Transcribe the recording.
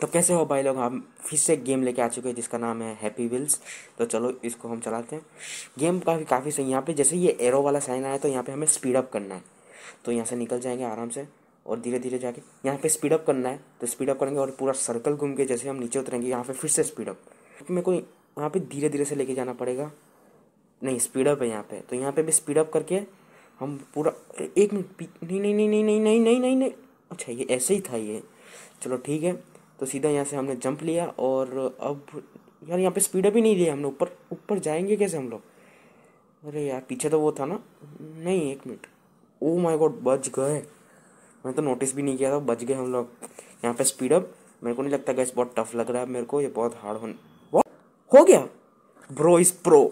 तो कैसे हो भाई लोग हम फिर से गेम लेके आ चुके हैं जिसका नाम है हैप्पी विल्स तो चलो इसको हम चलाते हैं गेम काफ़ी काफ़ी सही यहाँ पे जैसे ये एरो वाला साइन आया तो यहाँ पे हमें स्पीड अप करना है तो यहाँ से निकल जाएंगे आराम से और धीरे धीरे जाके यहाँ पे स्पीड अप करना है तो स्पीड अप करेंगे और पूरा सर्कल घूम के जैसे हम नीचे उतरेंगे यहाँ पर फिर से स्पीड अप तो मेरे को वहाँ पर धीरे धीरे से लेके जाना पड़ेगा नहीं स्पीड अप है यहाँ पर तो यहाँ पर भी स्पीड अप करके हम पूरा एक मिनट नहीं नहीं नहीं नहीं नहीं नहीं नहीं नहीं अच्छा ये ऐसे ही था ये चलो ठीक है तो सीधा यहाँ से हमने जंप लिया और अब यार यहाँ पे स्पीड अप ही नहीं लिया हमने ऊपर ऊपर जाएंगे कैसे हम लोग अरे यार पीछे तो वो था ना नहीं एक मिनट ओ माय गॉड बच गए मैंने तो नोटिस भी नहीं किया था बच गए हम लोग यहाँ पे स्पीड अप मेरे को नहीं लगता गैस बहुत टफ लग रहा है मेरे को ये बहुत हार्ड होने हो गया ब्रो इज़ प्रो